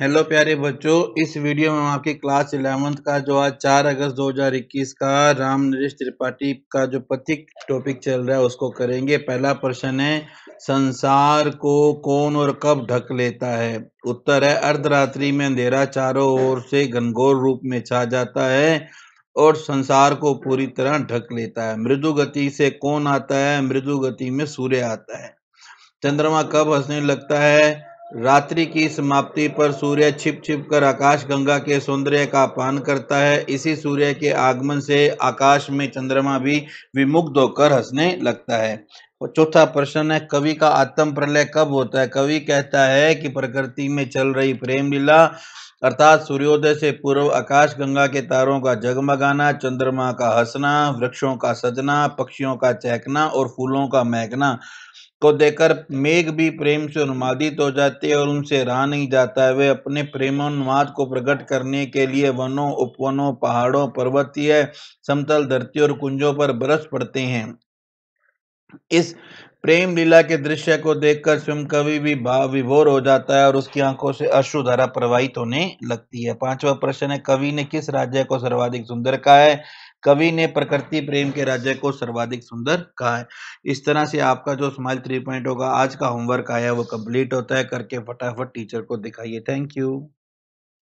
hello प्यारे बच्चों इस वीडियो में हम आपकी क्लास इलेवंथ का जो आज चार अगस्त 2021 का राम नरेश त्रिपाठी का जो पथिक टॉपिक चल रहा है उसको करेंगे पहला प्रश्न है संसार को कौन और कब ढक लेता है उत्तर है अर्धरात्रि में अंधेरा चारों ओर से घनघोर रूप में छा जाता है और संसार को पूरी तरह ढक लेता है मृदु गति से कौन आता है मृदु गति में सूर्य आता है चंद्रमा कब हंसने लगता है रात्रि की समाप्ति पर सूर्य छिप छिप कर आकाश गंगा के सौंदर्य का पान करता है इसी सूर्य के आगमन से आकाश में चंद्रमा भी विमुग्ध होकर हंसने लगता है और चौथा प्रश्न है कवि का आत्म प्रलय कब होता है कवि कहता है कि प्रकृति में चल रही प्रेम लीला अर्थात सूर्योदय से पूर्व आकाश गंगा के तारों का जगमगाना चंद्रमा का हंसना वृक्षों का सजना पक्षियों का चहकना और फूलों का महकना को देखकर मेघ भी प्रेम से उन्मादित हो जाते हैं और उनसे रहा नहीं जाता है वे अपने प्रेमोन्माद को प्रकट करने के लिए वनों उपवनों पहाड़ों पर्वतीय समतल धरती और कुंजों पर बरस पड़ते हैं इस प्रेम लीला के दृश्य को देखकर स्वयं कवि भी भाव विभोर हो जाता है और उसकी आंखों से अश्रु धारा प्रवाहित होने लगती है पांचवा प्रश्न है कवि ने किस राज्य को सर्वाधिक सुंदर कहा है कवि ने प्रकृति प्रेम के राज्य को सर्वाधिक सुंदर कहा है इस तरह से आपका जो स्माइल थ्री पॉइंट होगा आज का होमवर्क आया वो कंप्लीट होता है करके फटाफट टीचर को दिखाइए थैंक यू